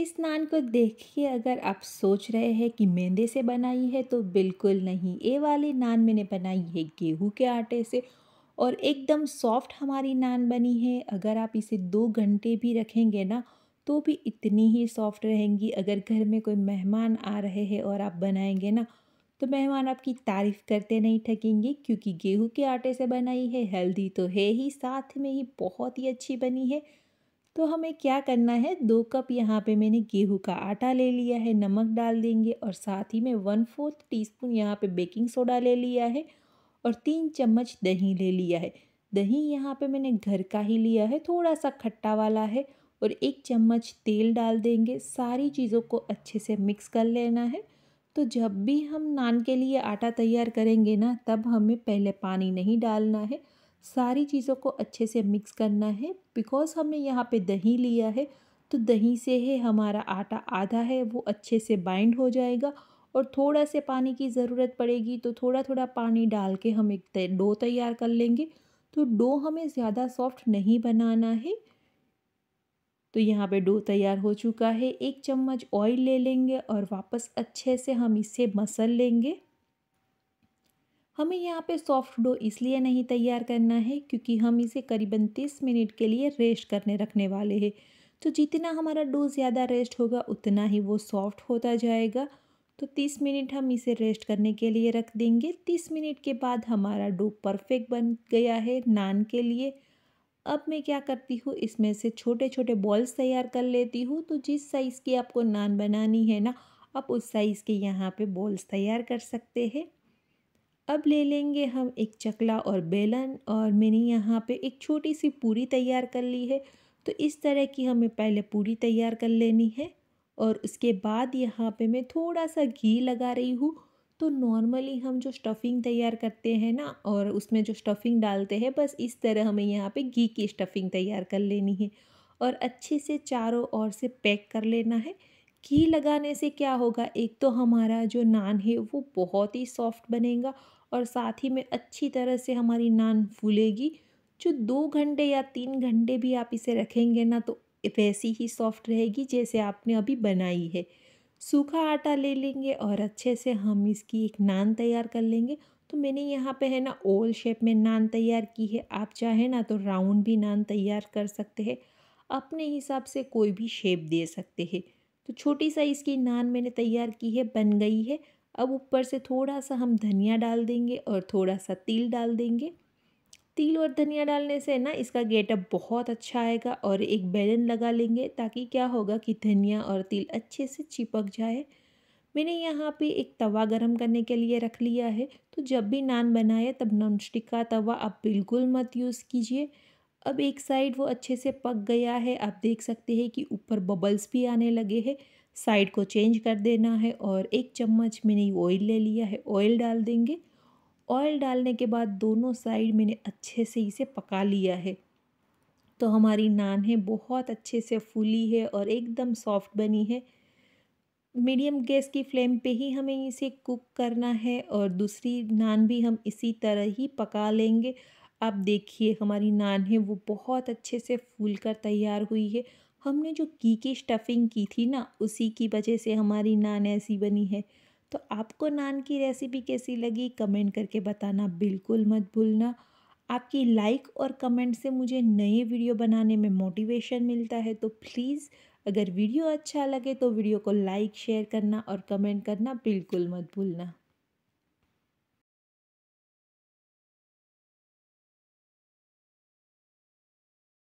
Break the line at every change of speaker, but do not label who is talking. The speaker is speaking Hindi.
इस नान को देखिए अगर आप सोच रहे हैं कि मैदे से बनाई है तो बिल्कुल नहीं ये वाली नान मैंने बनाई है गेहूँ के आटे से और एकदम सॉफ्ट हमारी नान बनी है अगर आप इसे दो घंटे भी रखेंगे ना तो भी इतनी ही सॉफ्ट रहेंगी अगर घर में कोई मेहमान आ रहे हैं और आप बनाएंगे ना तो मेहमान आपकी तारीफ़ करते नहीं थकेंगे क्योंकि गेहूँ के आटे से बनाई है हेल्दी तो है ही साथ में ही बहुत ही अच्छी बनी है तो हमें क्या करना है दो कप यहाँ पे मैंने गेहूं का आटा ले लिया है नमक डाल देंगे और साथ ही में वन फोर्थ टीस्पून यहाँ पे बेकिंग सोडा ले लिया है और तीन चम्मच दही ले लिया है दही यहाँ पे मैंने घर का ही लिया है थोड़ा सा खट्टा वाला है और एक चम्मच तेल डाल देंगे सारी चीज़ों को अच्छे से मिक्स कर लेना है तो जब भी हम नान के लिए आटा तैयार करेंगे ना तब हमें पहले पानी नहीं डालना है सारी चीज़ों को अच्छे से मिक्स करना है बिकॉज़ हमने यहाँ पे दही लिया है तो दही से ही हमारा आटा आधा है वो अच्छे से बाइंड हो जाएगा और थोड़ा से पानी की ज़रूरत पड़ेगी तो थोड़ा थोड़ा पानी डाल के हम एक डो तैयार कर लेंगे तो डो हमें ज़्यादा सॉफ्ट नहीं बनाना है तो यहाँ पे डो तैयार हो चुका है एक चम्मच ऑयल ले लेंगे और वापस अच्छे से हम इसे मसल लेंगे हमें यहाँ पे सॉफ्ट डो इसलिए नहीं तैयार करना है क्योंकि हम इसे करीबन तीस मिनट के लिए रेस्ट करने रखने वाले हैं तो जितना हमारा डो ज़्यादा रेस्ट होगा उतना ही वो सॉफ्ट होता जाएगा तो तीस मिनट हम इसे रेस्ट करने के लिए रख देंगे तीस मिनट के बाद हमारा डो परफेक्ट बन गया है नान के लिए अब मैं क्या करती हूँ इसमें से छोटे छोटे बॉल्स तैयार कर लेती हूँ तो जिस साइज़ की आपको नान बनानी है ना आप उस साइज़ के यहाँ पे बॉल्स तैयार कर सकते हैं अब ले लेंगे हम एक चकला और बेलन और मैंने यहाँ पे एक छोटी सी पूरी तैयार कर ली है तो इस तरह की हमें पहले पूरी तैयार कर लेनी है और उसके बाद यहाँ पे मैं थोड़ा सा घी लगा रही हूँ तो नॉर्मली हम जो स्टफ़िंग तैयार करते हैं ना और उसमें जो स्टफ़िंग डालते हैं बस इस तरह हमें यहाँ पे घी की स्टफ़िंग तैयार कर लेनी है और अच्छे से चारों ओर से पैक कर लेना है घी लगाने से क्या होगा एक तो हमारा जो नान है वो बहुत ही सॉफ्ट बनेगा और साथ ही में अच्छी तरह से हमारी नान फूलेगी जो दो घंटे या तीन घंटे भी आप इसे रखेंगे ना तो वैसी ही सॉफ्ट रहेगी जैसे आपने अभी बनाई है सूखा आटा ले लेंगे और अच्छे से हम इसकी एक नान तैयार कर लेंगे तो मैंने यहाँ पे है ना ओवल शेप में नान तैयार की है आप चाहें ना तो राउंड भी नान तैयार कर सकते हैं अपने हिसाब से कोई भी शेप दे सकते हैं तो छोटी साइज़ की नान मैंने तैयार की है बन गई है अब ऊपर से थोड़ा सा हम धनिया डाल देंगे और थोड़ा सा तिल डाल देंगे तिल और धनिया डालने से ना इसका गेटअप बहुत अच्छा आएगा और एक बैलन लगा लेंगे ताकि क्या होगा कि धनिया और तिल अच्छे से चिपक जाए मैंने यहाँ पे एक तवा गरम करने के लिए रख लिया है तो जब भी नान बनाए तब नॉन स्टिक का तवा आप बिल्कुल मत यूज़ कीजिए अब एक साइड वो अच्छे से पक गया है आप देख सकते हैं कि ऊपर बबल्स भी आने लगे हैं साइड को चेंज कर देना है और एक चम्मच मैंने ऑयल ले लिया है ऑयल डाल देंगे ऑयल डालने के बाद दोनों साइड मैंने अच्छे से इसे पका लिया है तो हमारी नान है बहुत अच्छे से फूली है और एकदम सॉफ्ट बनी है मीडियम गैस की फ्लेम पे ही हमें इसे कुक करना है और दूसरी नान भी हम इसी तरह ही पका लेंगे आप देखिए हमारी नान है वो बहुत अच्छे से फूल कर तैयार हुई है हमने जो घी की स्टफिंग की थी ना उसी की वजह से हमारी नान ऐसी बनी है तो आपको नान की रेसिपी कैसी लगी कमेंट करके बताना बिल्कुल मत भूलना आपकी लाइक और कमेंट से मुझे नए वीडियो बनाने में मोटिवेशन मिलता है तो प्लीज़ अगर वीडियो अच्छा लगे तो वीडियो को लाइक शेयर करना और कमेंट करना बिल्कुल मत भूलना